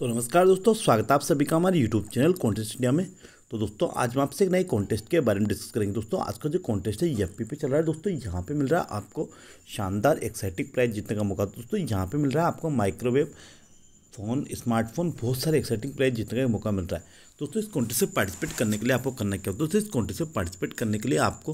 तो नमस्कार दोस्तों स्वागत है आप सभी का हमारे यूट्यूब चैनल कॉन्टेस्ट इंडिया में तो दोस्तों आज मैं आपसे एक नए कॉन्टेस्ट के बारे में डिस्कस करेंगे दोस्तों आज का जो कॉन्टेस्ट है पी पे चल रहा है दोस्तों यहाँ पे मिल रहा है आपको शानदार एक्साइटिंग प्राइस जीतने का मौका दोस्तों यहाँ पे मिल रहा है आपको माइक्रोवेव फ़ोन स्मार्टफोन बहुत सारे एक्साइटिंग प्राइस जीतने का मौका मिल रहा है दोस्तों इस कॉन्टेस्ट से पार्टिसिपेट करने के लिए आपको करना क्या दोस्तों इस कॉन्टेस्ट से पार्टिसिपेट करने के लिए आपको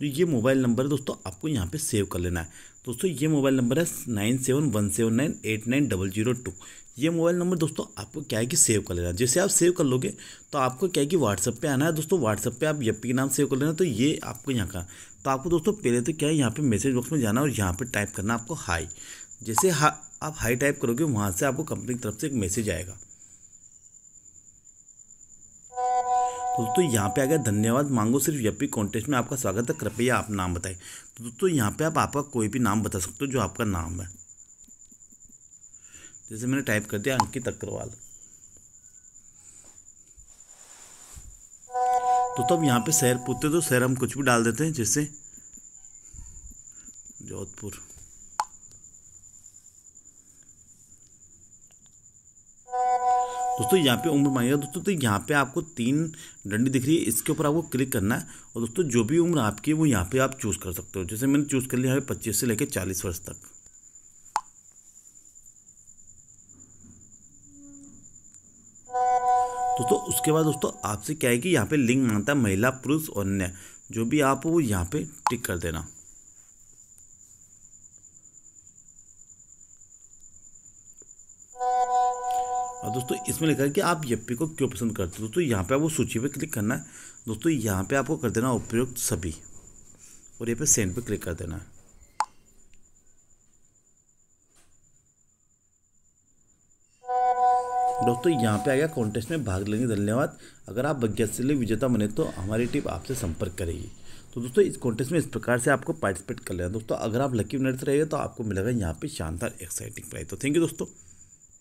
जो ये मोबाइल नंबर है दोस्तों आपको यहाँ पे सेव कर लेना है दोस्तों ये मोबाइल नंबर है nine seven one seven nine eight nine double zero two ये मोबाइल नंबर दोस्तों आपको क्या है कि सेव कर लेना है जैसे आप सेव कर लोगे तो आपको क्या है कि व्हाट्सअप पे आना है दोस्तों व्हाट्सअप पे आप यप्पी के नाम सेव कर लेना तो ये आपको यहाँ का तो आपको दोस्तों पहले तो क्या है यहाँ पे मैसेज बॉक्स में जाना और यहाँ पे टाइप करना आपको हाई जैसे हा, आप हाई टाइप करोगे वहां से आपको कंपनी की तरफ से एक मैसेज आएगा तो दोस्तों यहाँ पे आ गया धन्यवाद मांगो सिर्फ यपी कॉन्टेस्ट में आपका स्वागत है कृपया आप नाम बताएं तो दोस्तों यहाँ पे आप आपका कोई भी नाम बता सकते हो जो आपका नाम है जैसे मैंने टाइप कर दिया अंकित अग्रवाल तो तब यहाँ पे शहर पूछते तो शहर हम कुछ भी डाल देते हैं जैसे जोधपुर दोस्तों यहाँ पे उम्र मांगेगा दोस्तों तो यहाँ पे आपको तीन डंडी दिख रही है इसके ऊपर आपको क्लिक करना है और दोस्तों जो भी उम्र आपकी है वो यहाँ पे आप चूज़ कर सकते हो जैसे मैंने चूज़ कर लिया है पच्चीस से लेकर चालीस वर्ष तक दोस्तों उसके बाद दोस्तों आपसे क्या है कि यहाँ पे लिंक मांगता है महिला पुरुष और अन्य जो भी आप वो यहाँ पे टिक कर देना और दोस्तों इसमें लिखा है कि आप यप्पी को क्यों पसंद करते हो दोस्तों यहाँ पे आपको सूची पे क्लिक करना है दोस्तों यहाँ पे आपको कर देना उपयुक्त सभी और यहाँ पे सेंड पे क्लिक कर देना है दोस्तों यहाँ पे आ गया कॉन्टेस्ट में भाग लेंगे धन्यवाद अगर आप बग्ञत से विजेता बने तो हमारी टीम आपसे संपर्क करेगी तो दोस्तों इस कॉन्टेस्ट में इस प्रकार से आपको पार्टिसिपेट कर लेना दोस्तों अगर आप लकी विनर्स रहेगा तो आपको मिलेगा यहाँ पे शानदार एक्साइटिंग प्राइज तो थैंक यू दोस्तों